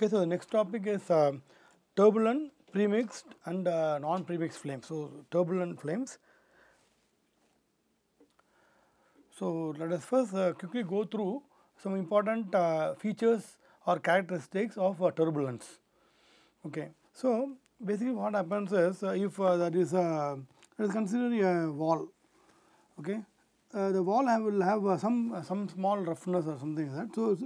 Okay, so the next topic is uh, turbulent, premixed and uh, non-premixed flames. So, turbulent flames. So, let us first uh, quickly go through some important uh, features or characteristics of uh, turbulence. Okay. So, basically what happens is uh, if there is a um, let us consider a wall. Okay. the wall have, will have some some small roughness or something like that. So,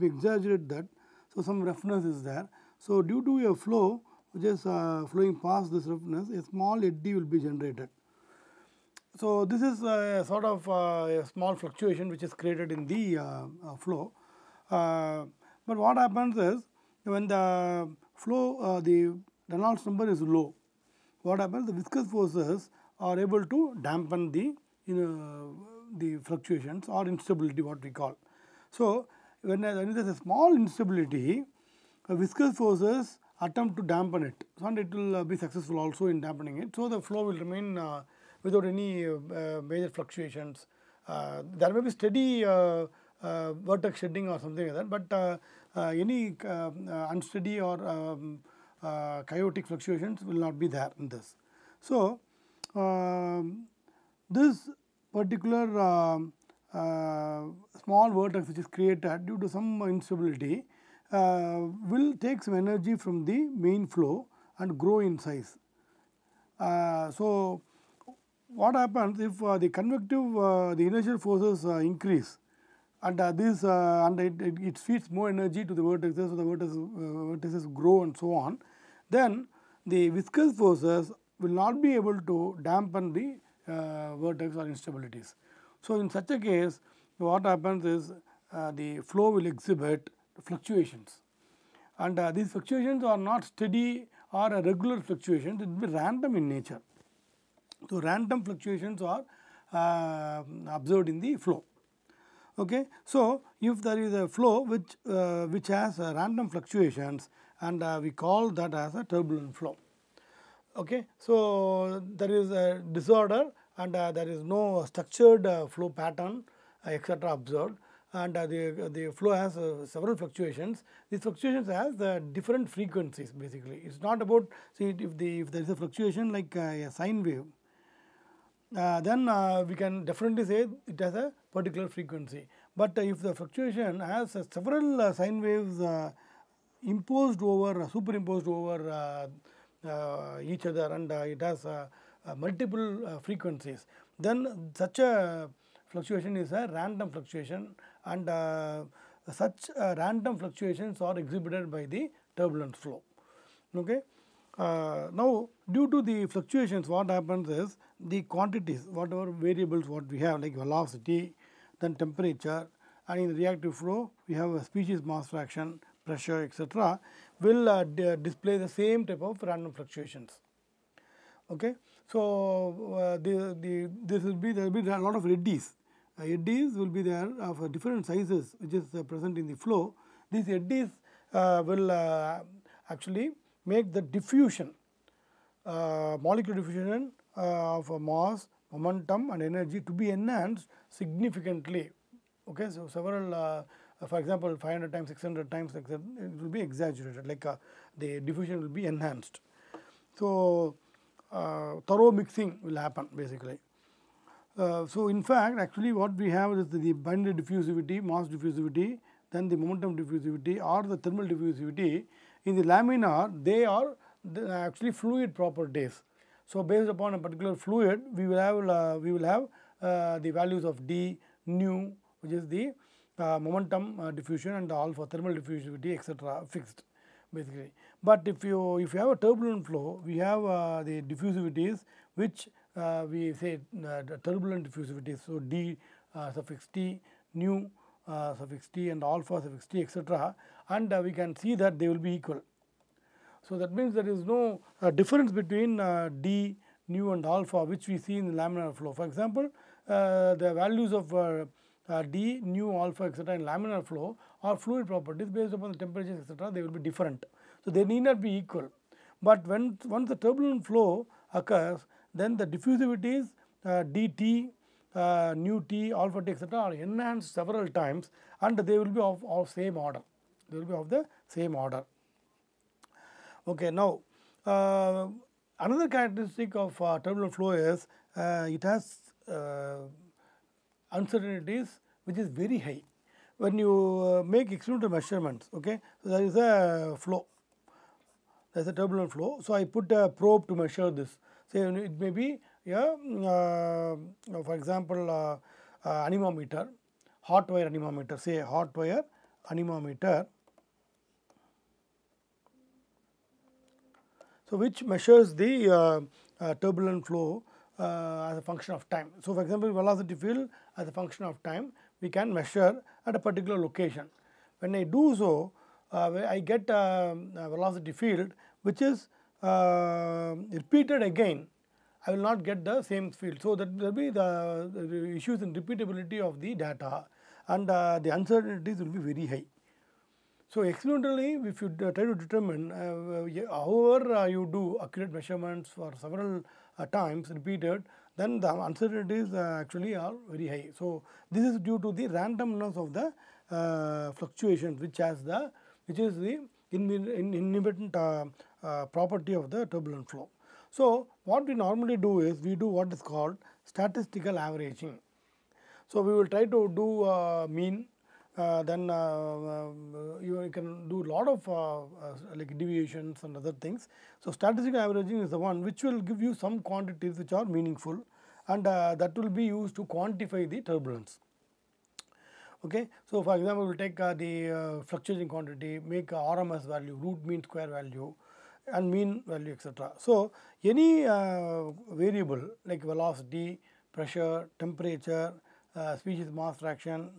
we exaggerate that so, some roughness is there. So, due to a flow which is uh, flowing past this roughness, a small eddy will be generated. So, this is a sort of uh, a small fluctuation which is created in the uh, uh, flow. Uh, but what happens is when the flow, uh, the Reynolds number is low, what happens? The viscous forces are able to dampen the, you know, the fluctuations or instability what we call. So, when, when there is a small instability, uh, viscous forces attempt to dampen it and it will uh, be successful also in dampening it. So, the flow will remain uh, without any uh, uh, major fluctuations. Uh, there may be steady vertex shedding or something like that, but any unsteady or um, chaotic fluctuations will not be there in this. So, um, this particular um, uh, small vertex which is created due to some instability uh, will take some energy from the main flow and grow in size. Uh, so, what happens if the convective the inertial forces increase and uh, this uh, and it, it, it, feeds more energy to the vertices, so the vertices, uh, vertices grow and so on, then the viscous forces will not be able to dampen the vertex or instabilities. So, in such a case what happens is uh, the flow will exhibit fluctuations and uh, these fluctuations are not steady or a regular fluctuations, it will be random in nature. So, random fluctuations are uh, observed in the flow. Okay. So, if there is a flow which, uh, which has uh, random fluctuations and uh, we call that as a turbulent flow. Okay. So, there is a disorder and uh, there is no structured uh, flow pattern uh, etc. observed and the, the flow has several fluctuations. These fluctuations has different frequencies basically. It is not about see if, the, if there is a fluctuation like a sine wave uh, then uh, we can definitely say it has a particular frequency. But uh, if the fluctuation has several sine waves imposed over, superimposed over each other and it has uh, multiple uh, frequencies, then such a fluctuation is a random fluctuation and uh, such random fluctuations are exhibited by the turbulent flow. Okay. Uh, now, due to the fluctuations, what happens is the quantities, whatever variables what we have like velocity, then temperature and in reactive flow we have a species mass fraction, pressure etc. will uh, display the same type of random fluctuations. Okay. So, uh, the, the, this will be there will be a lot of eddies. Uh, eddies will be there of uh, different sizes which is uh, present in the flow. These eddies uh, will uh, actually make the diffusion, molecular diffusion of mass, momentum and energy to be enhanced significantly. Okay, so several for example, 500 times, 600 times, it will be exaggerated like the diffusion will be enhanced. So, thorough mixing will happen basically. Uh, so, in fact actually what we have is the boundary diffusivity, mass diffusivity, then the momentum diffusivity or the thermal diffusivity. In the laminar they are the actually fluid properties. So, based upon a particular fluid we will have, uh, we will have uh, the values of d nu which is the uh, momentum uh, diffusion and all for thermal diffusivity etc., fixed basically. But if you if you have a turbulent flow, we have uh, the diffusivities which uh, we say uh, turbulent diffusivities. So, d uh, suffix t, nu uh, suffix t and alpha suffix t etc. and uh, we can see that they will be equal. So, that means there is no difference between d, nu and alpha which we see in the laminar flow. For example, the values of uh, d, nu, alpha etc. in laminar flow or fluid properties based upon the temperatures etc. they will be different. So, they need not be equal, but when once the turbulent flow occurs then the diffusivities uh, dt, uh, nu t, alpha t etc. are enhanced several times and they will be of, of same order, they will be of the same order. Okay, now, uh, another characteristic of uh, turbulent flow is uh, it has uh, uncertainties which is very high when you uh, make experimental measurements. Okay, so there is a flow, there is a turbulent flow. So I put a probe to measure this. Say it may be yeah, mm, uh, for example, uh, uh, anemometer, hot wire anemometer, say hot wire anemometer. So which measures the uh, uh, turbulent flow as a function of time. So for example, velocity field as a function of time, we can measure at a particular location. When I do so, uh, I get a, um, a, velocity field which is uh, repeated again. I will not get the same field. So, that will be the issues in repeatability of the data and uh, the uncertainties will be very high. So, experimentally if you try to determine uh, uh, however uh, you do accurate measurements for several times repeated, then the uncertainties uh, actually are very high. So, this is due to the randomness of the uh, fluctuations which has the which is the inhibitant uh, uh, property of the turbulent flow. So, what we normally do is we do what is called statistical averaging. So, we will try to do uh, mean uh, then uh, uh, you can do a lot of like deviations and other things. So, statistical averaging is the one which will give you some quantities which are meaningful and that will be used to quantify the turbulence. Okay. So, for example, we will take the fluctuating quantity, make RMS value, root mean square value, and mean value etc. So, any uh, variable like velocity, pressure, temperature, uh, species mass fraction,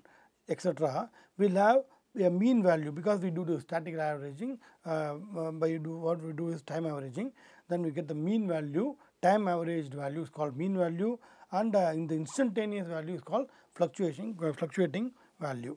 etc., will have a mean value because we do the static averaging uh, um, by do what we do is time averaging then we get the mean value time averaged value is called mean value and uh, in the instantaneous value is called fluctuating uh, fluctuating value.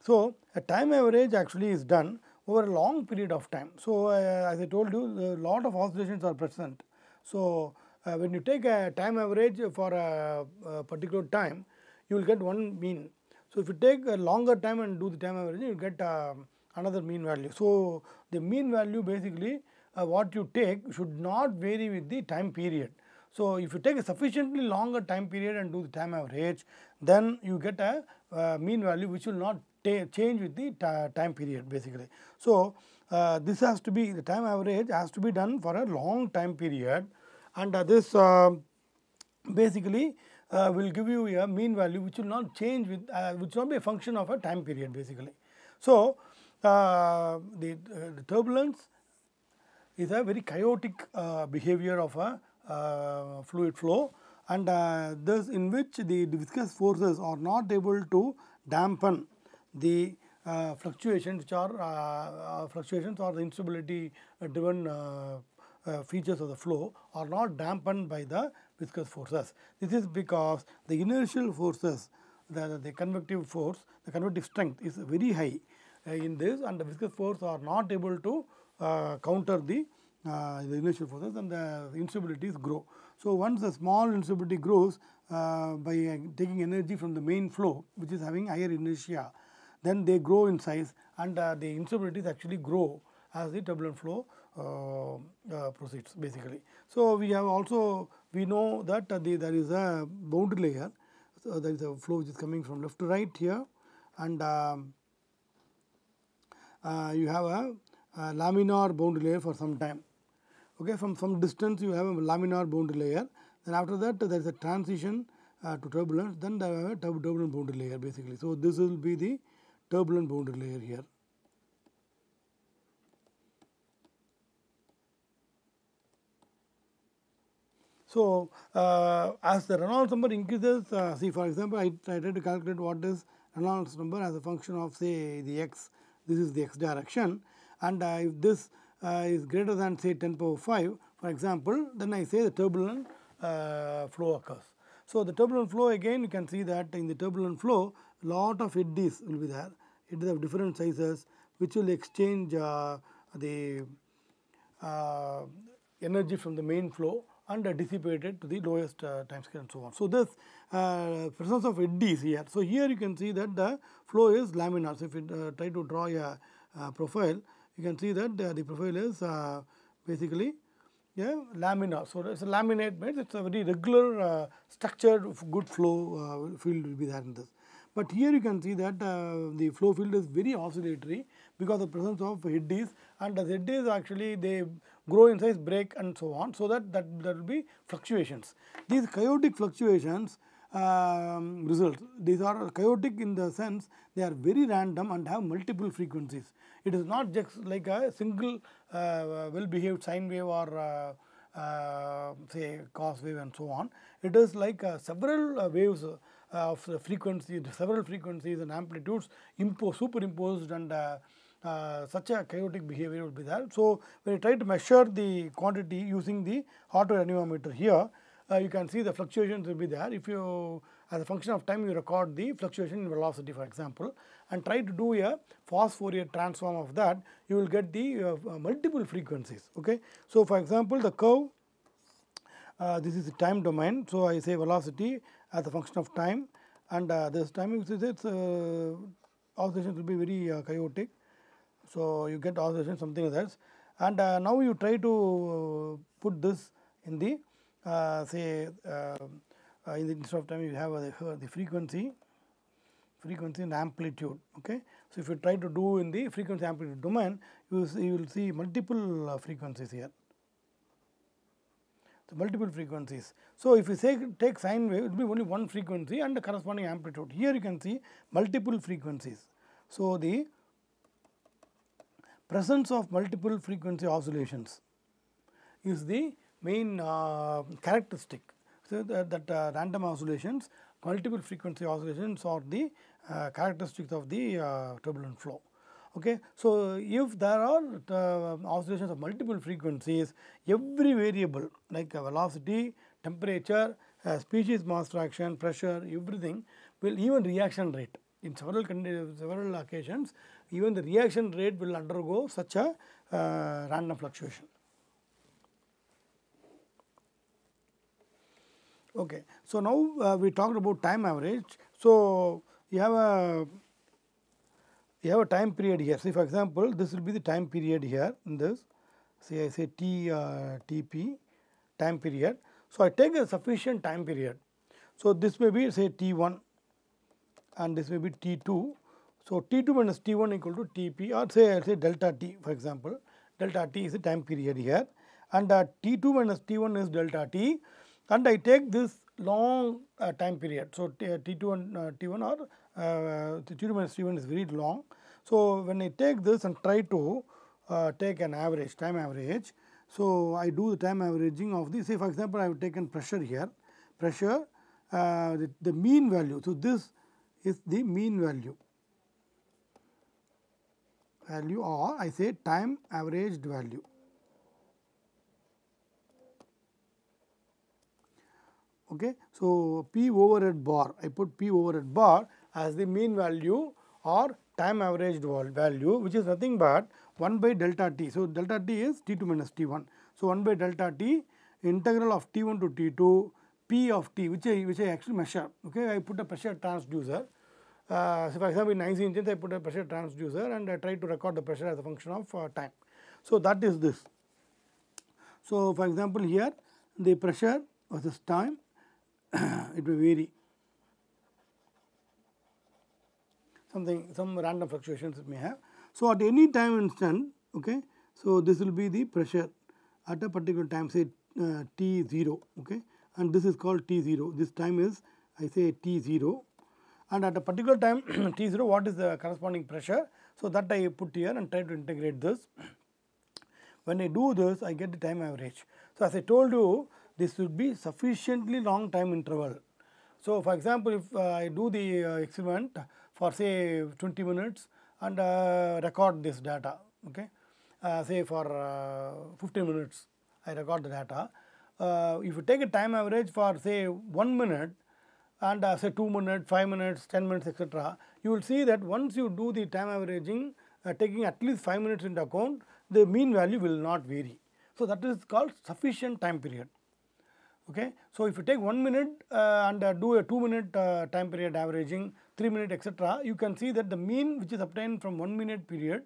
So, a time average actually is done over a long period of time. So, uh, as I told you a lot of oscillations are present. So, uh, when you take a time average for a, a particular time you will get one mean so, if you take a longer time and do the time averaging, you get uh, another mean value. So, the mean value basically uh, what you take should not vary with the time period. So, if you take a sufficiently longer time period and do the time average, then you get a uh, mean value which will not change with the time period basically. So, uh, this has to be the time average has to be done for a long time period and uh, this um, basically uh, will give you a mean value which will not change with uh, which will not be a function of a time period basically. So, uh, the, uh, the, turbulence is a very chaotic uh, behavior of a uh, fluid flow and thus in which the, the, viscous forces are not able to dampen the fluctuations which are fluctuations or the instability driven features of the flow are not dampened by the viscous forces. This is because the inertial forces, the, the convective force, the convective strength is very high uh, in this and the viscous force are not able to uh, counter the, uh, the inertial forces and the instabilities grow. So, once the small instability grows uh, by taking energy from the main flow which is having higher inertia, then they grow in size and uh, the instabilities actually grow as the turbulent flow uh, proceeds basically. So, we have also we know that uh, the, there is a boundary layer. So there is a flow which is coming from left to right here and um, uh, you have a, a, laminar boundary layer for some time. Okay, from some distance you have a laminar boundary layer. Then after that there is a transition uh, to turbulence. Then there is a turbulent boundary layer basically. So this will be the turbulent boundary layer here. So uh, as the Reynolds number increases, uh, see for example, I, I tried to calculate what is Reynolds number as a function of say the x, this is the x direction and uh, if this uh, is greater than say 10 power 5 for example, then I say the turbulent uh, flow occurs. So the turbulent flow again you can see that in the turbulent flow lot of eddies will be there, eddies of different sizes which will exchange uh, the energy from the main flow and uh, dissipated to the lowest uh, time scale and so on. So, this uh, presence of eddies here. So, here you can see that the flow is laminar. So, if you uh, try to draw a profile, you can see that uh, the profile is uh, basically yeah, laminar. So, it is a laminate bed, it is a very regular structured good flow field will be there in this. But here you can see that uh, the flow field is very oscillatory because the presence of eddies and the eddies actually they grow in size, break and so on. So, that, that there will be fluctuations. These chaotic fluctuations um, results, these are chaotic in the sense they are very random and have multiple frequencies. It is not just like a single uh, well behaved sine wave or uh, uh, say cos wave and so on. It is like uh, several uh, waves uh, of frequency, several frequencies and amplitudes imposed, superimposed and uh, uh, such a chaotic behavior would be there. So, when you try to measure the quantity using the hot air anemometer here, uh, you can see the fluctuations will be there. If you as a function of time you record the fluctuation in velocity for example and try to do a fast Fourier transform of that, you will get the uh, uh, multiple frequencies. Okay. So, for example, the curve uh, this is the time domain. So, I say velocity as a function of time and uh, this time you this uh, oscillations will be very uh, chaotic so, you get oscillation something like that and uh, now you try to put this in the uh, say uh, uh in the instead of time you have uh, the frequency frequency and amplitude okay so if you try to do in the frequency amplitude domain you will see, you will see multiple uh, frequencies here so multiple frequencies so if you say take sine wave it will be only one frequency and the corresponding amplitude here you can see multiple frequencies so the presence of multiple frequency oscillations is the main uh, characteristic. So, that, that uh, random oscillations, multiple frequency oscillations are the uh, characteristics of the uh, turbulent flow. Okay. So, if there are uh, oscillations of multiple frequencies, every variable like velocity, temperature, uh, species mass fraction, pressure, everything will even reaction rate in several, several occasions even the reaction rate will undergo such a uh, random fluctuation. Okay, so now uh, we talked about time average. So you have a you have a time period here. So, for example, this will be the time period here in this. Say I say T uh, TP time period. So I take a sufficient time period. So this may be say T1 and this may be T2 so, T2 minus T1 equal to Tp or say, say delta T for example, delta T is a time period here and uh, T2 minus T1 is delta T and I take this long uh, time period. So, T2 uh, and uh, T1 or T2 minus T1 is very long. So, when I take this and try to uh, take an average time average, so I do the time averaging of this say for example, I have taken pressure here, pressure uh, the, the mean value. So, this is the mean value value or I say time averaged value. Okay. So, P overhead bar, I put P overhead bar as the mean value or time averaged value which is nothing but 1 by delta t. So, delta t is t2 minus t1. So, 1 by delta t integral of t1 to t2 p of t which I, which I actually measure. Okay, I put a pressure transducer uh, so, for example, in IC engines, I put a pressure transducer and I try to record the pressure as a function of uh, time. So, that is this. So, for example, here the pressure versus time, it may vary. Something, some random fluctuations it may have. So, at any time instant, okay, so this will be the pressure at a particular time, say uh, t0, okay, and this is called t0. This time is, I say t0, and at a particular time T0 what is the corresponding pressure. So, that I put here and try to integrate this. When I do this I get the time average. So, as I told you this would be sufficiently long time interval. So, for example, if uh, I do the uh, experiment for say 20 minutes and uh, record this data, okay, uh, say for uh, 15 minutes I record the data. Uh, if you take a time average for say 1 minute, and uh, say 2 minutes, 5 minutes, 10 minutes etc. You will see that once you do the time averaging uh, taking at least 5 minutes into account the mean value will not vary. So, that is called sufficient time period. Okay. So, if you take 1 minute uh, and uh, do a 2 minute uh, time period averaging, 3 minute etc., you can see that the mean which is obtained from 1 minute period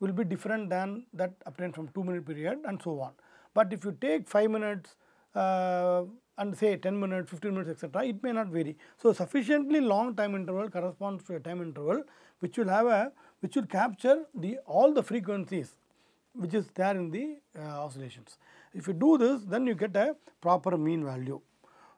will be different than that obtained from 2 minute period and so on. But if you take 5 minutes, uh, and say 10 minutes, 15 minutes, etc., it may not vary. So, sufficiently long time interval corresponds to a time interval which will have a which will capture the all the frequencies which is there in the uh, oscillations. If you do this, then you get a proper mean value.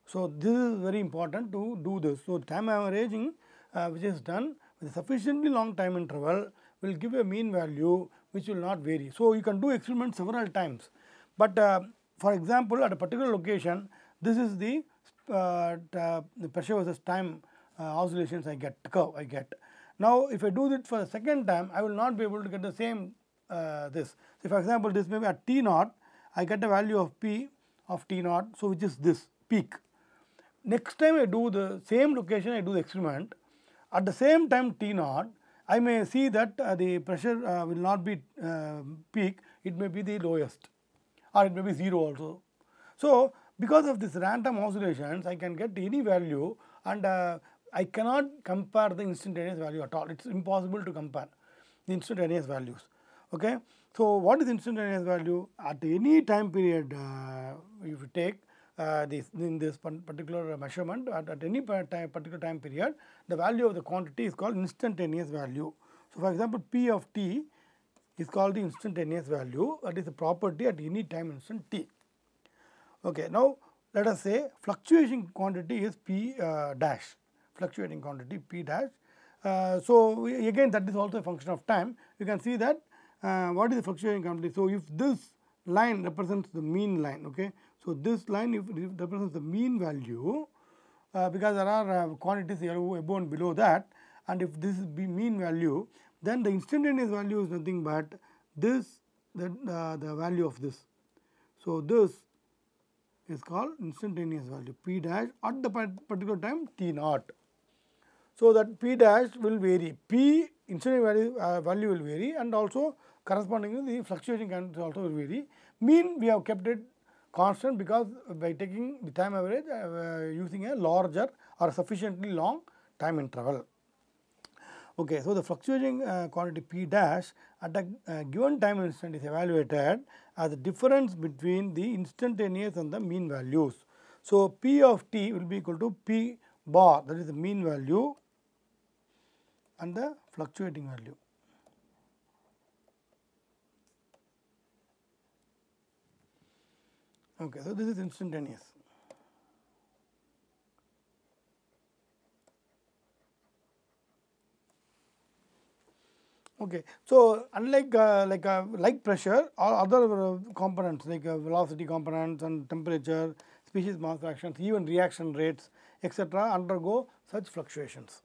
So, this is very important to do this. So, time averaging uh, which is done with sufficiently long time interval will give a mean value which will not vary. So, you can do experiments several times, but uh, for example, at a particular location this is the, uh, the pressure versus time uh, oscillations I get curve I get. Now, if I do it for the second time, I will not be able to get the same uh, this. So, for example, this may be at t naught, I get a value of p of t naught, so which is this peak. Next time I do the same location, I do the experiment. At the same time t naught, I may see that uh, the pressure uh, will not be uh, peak, it may be the lowest or it may be 0 also. So, because of this random oscillations I can get any value and uh, I cannot compare the instantaneous value at all. It is impossible to compare the instantaneous values. Okay. So, what is instantaneous value? At any time period uh, if you take uh, this in this particular measurement at, at any time, particular time period the value of the quantity is called instantaneous value. So, for example, P of t is called the instantaneous value that is the property at any time instant t. Okay, now let us say fluctuating quantity is P uh, dash, fluctuating quantity P dash. Uh, so, we, again that is also a function of time. You can see that uh, what is the fluctuating quantity. So, if this line represents the mean line, okay. So, this line if represents the mean value uh, because there are uh, quantities above and below that and if this is mean value then the instantaneous value is nothing but this the, uh, the value of this. So, this is called instantaneous value p dash at the particular time t naught. So, that p dash will vary, p instantaneous value, uh, value will vary and also correspondingly the fluctuation can also will vary. Mean we have kept it constant because by taking the time average uh, using a larger or sufficiently long time interval. Okay, so the fluctuating uh, quantity P dash at a uh, given time instant is evaluated as the difference between the instantaneous and the mean values. So, P of t will be equal to P bar that is the mean value and the fluctuating value. Okay, so this is instantaneous. Okay, so unlike uh, like uh, like pressure or other uh, components like uh, velocity components and temperature, species mass fractions, even reaction rates, etc., undergo such fluctuations.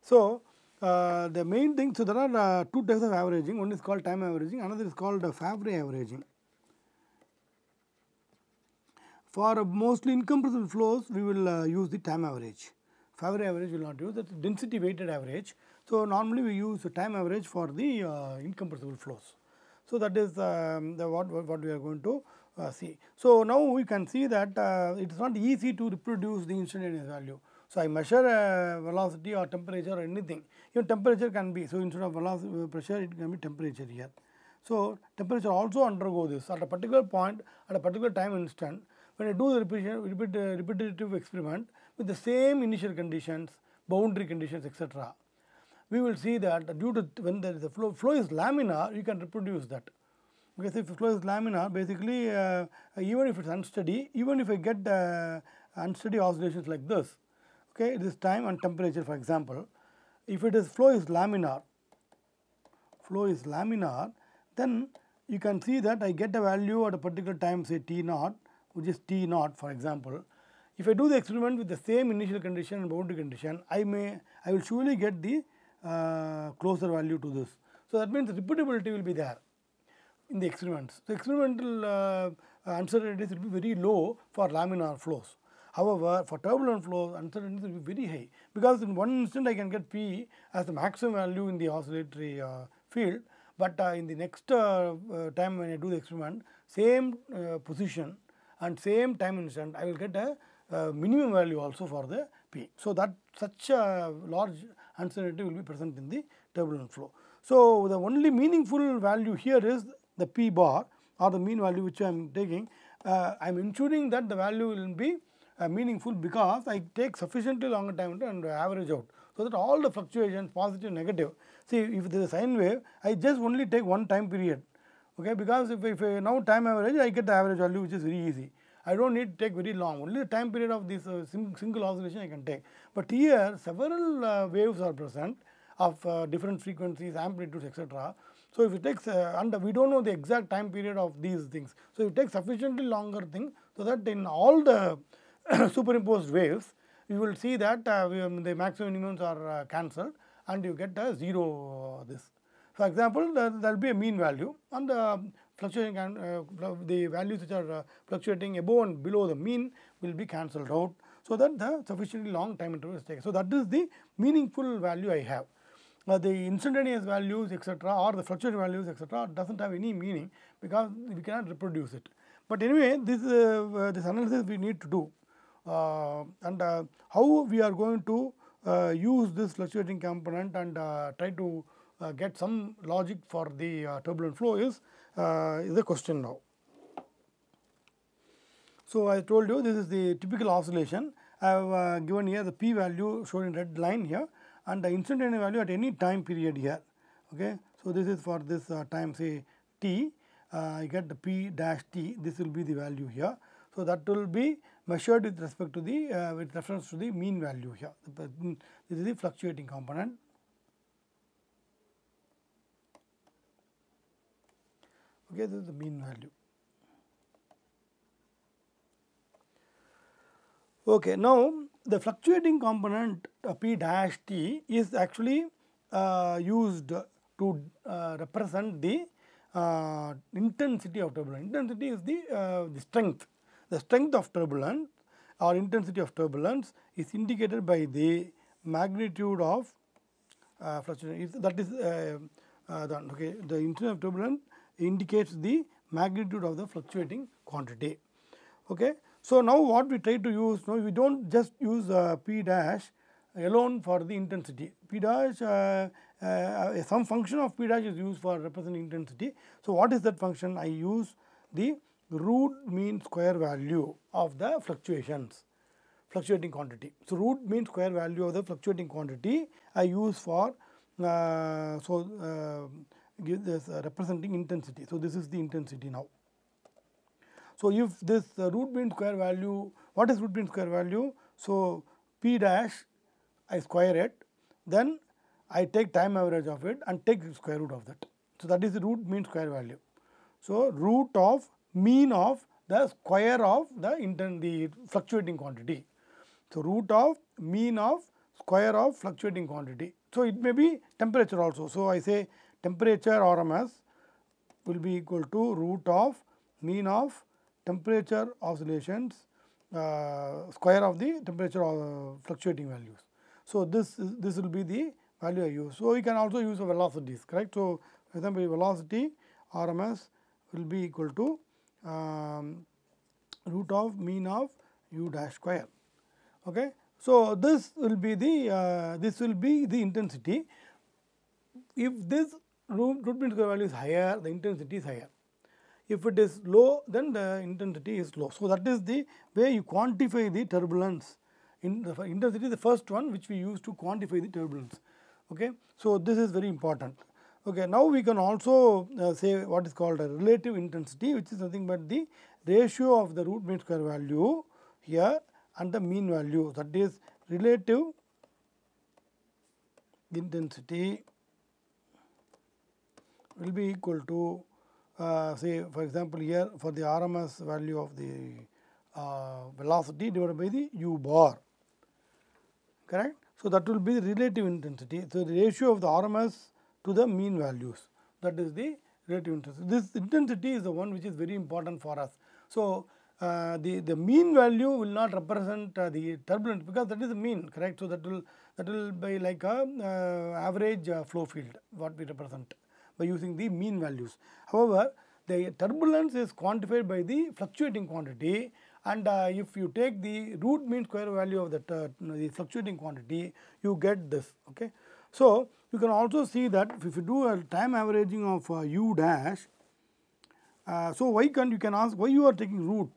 So uh, the main thing, so there are uh, two types of averaging. One is called time averaging, another is called Fabry averaging. For mostly incompressible flows, we will use the time average. Fabry average will not use That's density weighted average so, normally we use time average for the uh, incompressible flows. So, that is um, the what, what we are going to uh, see. So, now we can see that uh, it is not easy to reproduce the instantaneous value. So, I measure uh, velocity or temperature or anything, even temperature can be. So, instead of velocity uh, pressure it can be temperature here. So, temperature also undergo this at a particular point at a particular time instant when I do the repetition, repeat, uh, repetitive experiment with the same initial conditions, boundary conditions etc we will see that due to when there is a flow, flow is laminar, you can reproduce that. Because if flow is laminar, basically uh, even if it is unsteady, even if I get uh, unsteady oscillations like this, okay, this time and temperature for example, if it is flow is laminar, flow is laminar, then you can see that I get a value at a particular time say T naught, which is T naught for example. If I do the experiment with the same initial condition and boundary condition, I may, I will surely get the uh, closer value to this. So, that means repeatability will be there in the experiments. So, experimental uh, uh, uncertainties will be very low for laminar flows. However, for turbulent flows, uncertainties will be very high because in one instant I can get P as the maximum value in the oscillatory uh, field, but uh, in the next uh, time when I do the experiment, same position and same time instant I will get a minimum value also for the P. So, that such a large uncertainty will be present in the turbulent flow. So, the only meaningful value here is the p bar or the mean value which I am taking. Uh, I am ensuring that the value will be uh, meaningful because I take sufficiently longer time and average out. So, that all the fluctuations positive and negative. See if there is a sine wave I just only take one time period okay because if, if I now time average I get the average value which is very easy. I don't need to take very long, only the time period of this uh, single oscillation I can take. But here several uh, waves are present of uh, different frequencies, amplitudes etc. So, if you take and uh, we do not know the exact time period of these things. So, you take sufficiently longer thing, so that in all the superimposed waves, you will see that uh, um, the maximum minimums are uh, cancelled and you get a 0 this. For example, there will be a mean value and the um, Fluctuating uh, the values which are uh, fluctuating above and below the mean will be cancelled out. So, that the sufficiently long time interval is taken. So, that is the meaningful value I have. Now, uh, the instantaneous values etc. or the fluctuating values etc. does not have any meaning because we cannot reproduce it. But anyway, this, uh, uh this analysis we need to do uh, and how we are going to use this fluctuating component and try to get some logic for the turbulent flow is uh, is the question now. So, I told you this is the typical oscillation I have uh, given here the p value shown in red line here and the instantaneous value at any time period here. Okay. So, this is for this uh, time say t I get the p dash t this will be the value here. So, that will be measured with respect to the uh, with reference to the mean value here. Mm, this is the fluctuating component. together the mean value. Okay, now the fluctuating component uh, p dash t is actually uh, used to uh, represent the uh, intensity of turbulence. Intensity is the, uh, the strength. The strength of turbulence or intensity of turbulence is indicated by the magnitude of uh, fluctuation. That is the, okay, the intensity of turbulence indicates the magnitude of the fluctuating quantity. Okay. So, now what we try to use, now we do not just use uh, P dash alone for the intensity, P dash uh, uh, uh, some function of P dash is used for representing intensity. So, what is that function? I use the root mean square value of the fluctuations fluctuating quantity. So, root mean square value of the fluctuating quantity I use for uh, so uh, give this uh, representing intensity. So, this is the intensity now. So, if this uh, root mean square value, what is root mean square value? So, p dash I square it, then I take time average of it and take square root of that. So, that is the root mean square value. So, root of mean of the square of the intern the fluctuating quantity. So, root of mean of square of fluctuating quantity. So, it may be temperature also. So, I say temperature RMS will be equal to root of mean of temperature oscillations uh, square of the temperature of uh, fluctuating values. So, this is, this will be the value I use. So, we can also use the velocities correct. So, for example, velocity RMS will be equal to um, root of mean of u dash square. Okay. So, this will be the uh, this will be the intensity. If this root mean square value is higher, the intensity is higher. If it is low, then the intensity is low. So, that is the way you quantify the turbulence. In the intensity is the first one which we use to quantify the turbulence. Okay. So, this is very important. Okay. Now, we can also uh, say what is called a relative intensity which is nothing but the ratio of the root mean square value here and the mean value that is relative intensity will be equal to uh, say for example here for the RMS value of the uh, velocity divided by the u bar correct. So, that will be the relative intensity. So, the ratio of the RMS to the mean values that is the relative intensity. This intensity is the one which is very important for us. So, uh, the, the mean value will not represent uh, the turbulent because that is the mean correct. So, that will that will be like a uh, average uh, flow field what we represent by using the mean values. However, the turbulence is quantified by the fluctuating quantity and uh, if you take the root mean square value of that, uh, the fluctuating quantity, you get this. Okay. So, you can also see that if you do a time averaging of uh, u dash, uh, so why can't you can ask why you are taking root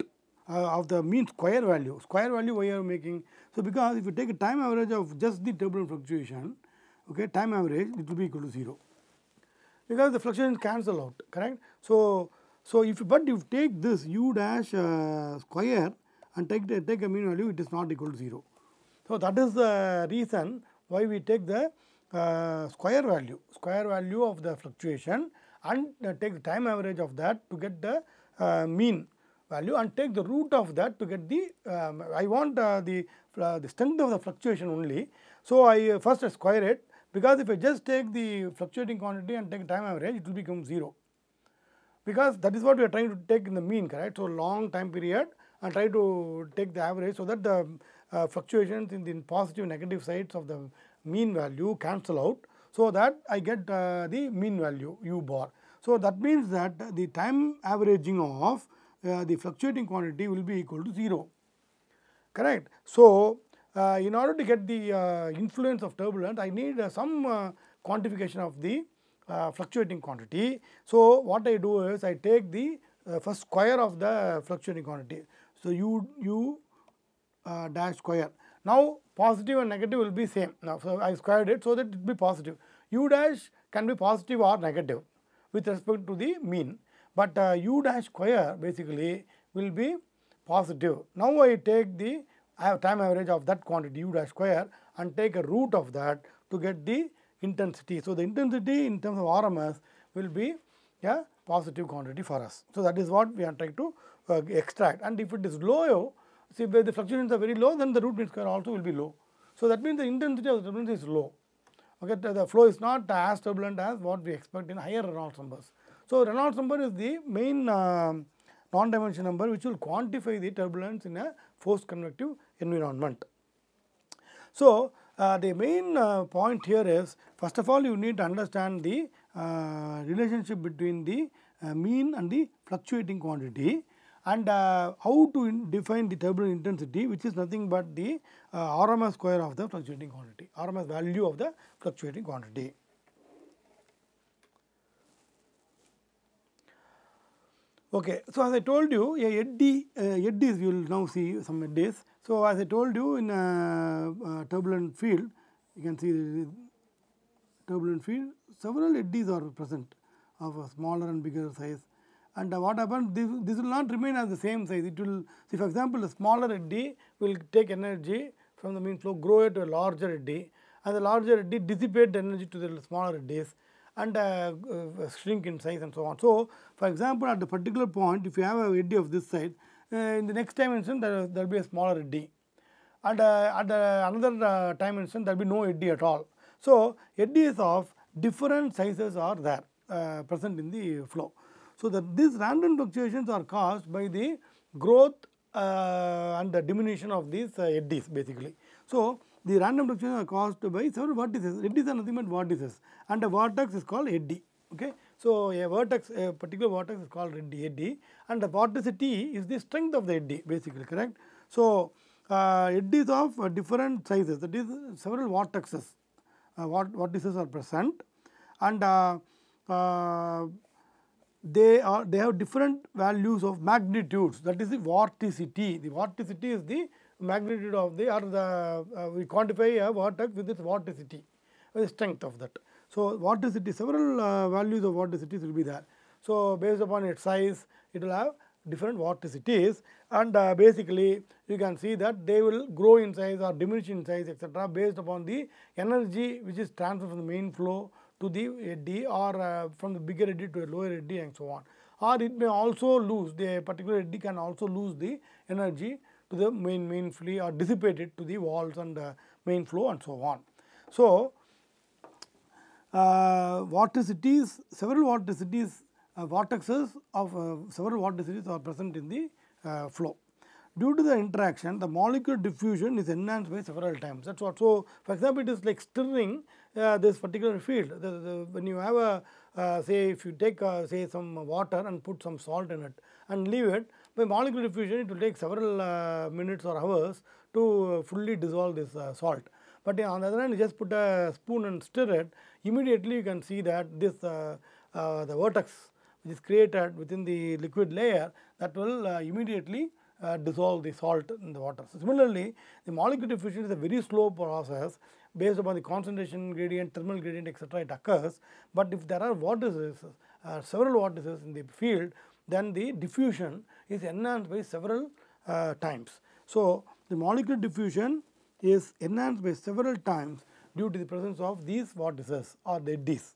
uh, of the mean square value, square value why you are making. So, because if you take a time average of just the turbulent fluctuation, okay, time average it will be equal to 0 because the fluctuation cancel out correct. So, so if but if you take this u dash uh, square and take the, take a mean value it is not equal to 0. So, that is the reason why we take the uh, square value square value of the fluctuation and uh, take the time average of that to get the uh, mean value and take the root of that to get the um, I want uh, the uh, the strength of the fluctuation only. So, I first square it because if I just take the fluctuating quantity and take time average, it will become 0. Because that is what we are trying to take in the mean, correct? So, long time period and try to take the average so that the uh, fluctuations in the positive negative sides of the mean value cancel out. So, that I get uh, the mean value u bar. So, that means that the time averaging of uh, the fluctuating quantity will be equal to 0, correct. So, uh, in order to get the uh, influence of turbulence, I need uh, some quantification of the fluctuating quantity. So, what I do is I take the first square of the fluctuating quantity. So, u, u dash square. Now, positive and negative will be same. Now, so I squared it so that it be positive. u dash can be positive or negative with respect to the mean, but uh, u dash square basically will be positive. Now, I take the I have time average of that quantity u dash square and take a root of that to get the intensity. So, the intensity in terms of RMS will be a positive quantity for us. So, that is what we are trying to uh, extract and if it is low, see where the fluctuations are very low then the root mean square also will be low. So, that means the intensity of the turbulence is low. Okay, the flow is not as turbulent as what we expect in higher Reynolds numbers. So, Reynolds number is the main uh, non-dimensional number which will quantify the turbulence in a force convective environment. So, uh, the main uh, point here is first of all you need to understand the uh, relationship between the uh, mean and the fluctuating quantity and uh, how to define the turbulent intensity which is nothing but the uh, RMS square of the fluctuating quantity, RMS value of the fluctuating quantity. Okay, so as I told you a eddy, eddies we will now see some eddies so, as I told you in a, a turbulent field, you can see turbulent field several eddies are present of a smaller and bigger size and what happens this, this will not remain as the same size it will see for example a smaller eddy will take energy from the mean flow grow it to a larger eddy and the larger eddy dissipate the energy to the smaller eddies and uh, uh, shrink in size and so on. So, for example, at the particular point if you have a eddy of this size. Uh, in the next dimension there will be a smaller eddy and uh, at uh, another another dimension there will be no eddy at all. So, eddies of different sizes are there present in the flow. So, that these random fluctuations are caused by the growth uh, and the diminution of these uh, eddies basically. So, the random fluctuations are caused by several vertices, eddies are nothing but vertices and a vortex is called eddy. Okay? So, a vertex a particular vertex is called eddy and the vorticity is the strength of the eddy basically correct. So, uh, eddies of different sizes that is several vortexes uh, vortices are present and uh, uh, they are they have different values of magnitudes that is the vorticity the vorticity is the magnitude of the or the uh, we quantify a vortex with its vorticity the strength of that so, what is city, several uh, values of what is cities will be there. So, based upon its size it will have different what is cities and uh, basically you can see that they will grow in size or diminish in size etc., based upon the energy which is transferred from the main flow to the eddy or uh, from the bigger eddy to a lower eddy and so on or it may also lose the particular eddy can also lose the energy to the main main flow or dissipate it to the walls and the uh, main flow and so on. So, uh, cities, several water uh, vortexes of uh, several cities are present in the uh, flow. Due to the interaction, the molecular diffusion is enhanced by several times. That's what. So, for example, it is like stirring uh, this particular field. The, the, when you have a uh, say, if you take uh, say some water and put some salt in it and leave it, by molecular diffusion, it will take several minutes or hours to fully dissolve this salt. But on the other hand, you just put a spoon and stir it, immediately you can see that this uh, uh, the vertex which is created within the liquid layer that will uh, immediately uh, dissolve the salt in the water. So, similarly, the molecular diffusion is a very slow process based upon the concentration gradient, thermal gradient etc. it occurs, but if there are vortices, uh, several vortices in the field then the diffusion is enhanced by several uh, times. So, the molecular diffusion is enhanced by several times due to the presence of these vortices or the eddies.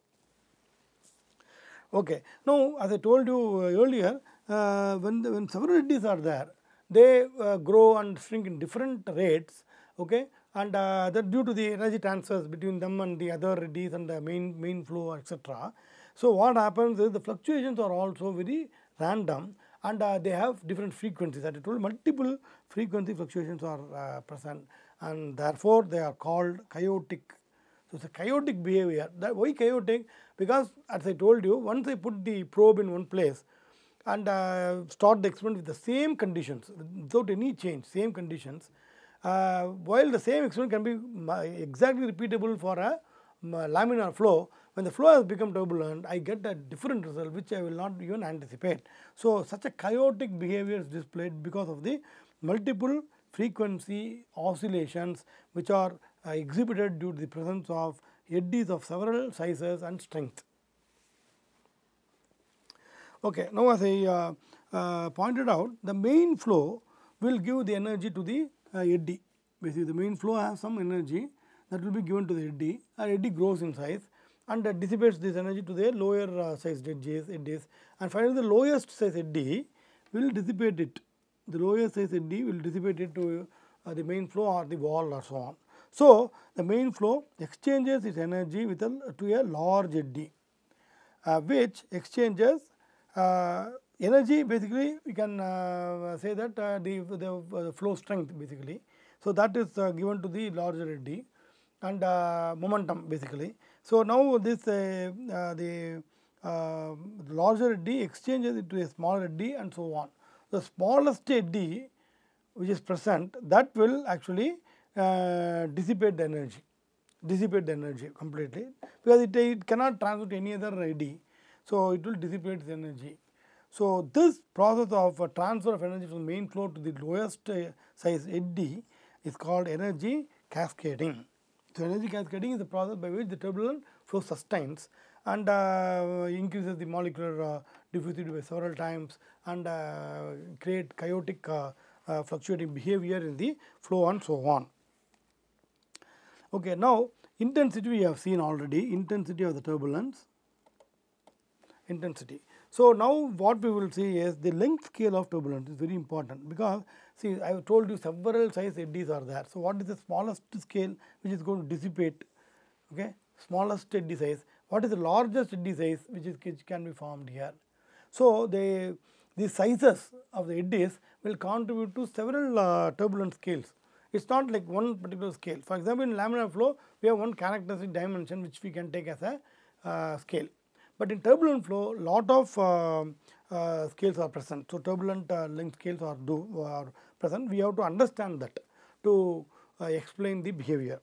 Okay. Now, as I told you uh, earlier, uh, when, the, when several eddies are there, they uh, grow and shrink in different rates okay, and uh, that due to the energy transfers between them and the other eddies and the main, main flow etc. So, what happens is the fluctuations are also very random and uh, they have different frequencies. As I told multiple frequency fluctuations are uh, present and therefore, they are called chaotic. So, it is a chaotic behavior that why chaotic because as I told you once I put the probe in one place and uh, start the experiment with the same conditions without any change same conditions uh, while the same experiment can be uh, exactly repeatable for a laminar flow when the flow has become turbulent I get a different result which I will not even anticipate. So, such a chaotic behavior is displayed because of the multiple frequency oscillations which are uh, exhibited due to the presence of eddies of several sizes and strength. Okay, now as I uh, uh, pointed out the main flow will give the energy to the uh, eddy basically the main flow has some energy that will be given to the eddy and eddy grows in size and uh, dissipates this energy to the lower uh, sized eddies and finally the lowest size eddy will dissipate it the lower size in D will dissipate into uh, the main flow or the wall or so on. So, the main flow exchanges its energy with a, to a large D, uh, which exchanges uh, energy basically we can uh, say that uh, the, the flow strength basically. So, that is uh, given to the larger D and momentum basically. So, now this the larger D exchanges into a smaller D and so on the smallest state d which is present that will actually uh, dissipate the energy, dissipate the energy completely because it, it cannot transmit any other ID. So, it will dissipate the energy. So, this process of uh, transfer of energy from the main flow to the lowest uh, size eddy is called energy cascading. So, energy cascading is the process by which the turbulent flow sustains and uh, increases the molecular uh, Diffused by several times and uh, create chaotic uh, uh, fluctuating behavior in the flow and so on. Okay, now intensity we have seen already, intensity of the turbulence, intensity. So, now what we will see is the length scale of turbulence is very important because see I have told you several size eddies are there. So, what is the smallest scale which is going to dissipate okay smallest eddy size, what is the largest eddy size which is which can be formed here so, the the sizes of the eddies will contribute to several uh, turbulent scales. It is not like one particular scale. For example, in laminar flow, we have one characteristic dimension which we can take as a uh, scale. But in turbulent flow, lot of uh, uh scales are present. So, turbulent uh, length scales are, do, are present. We have to understand that to uh, explain the behavior.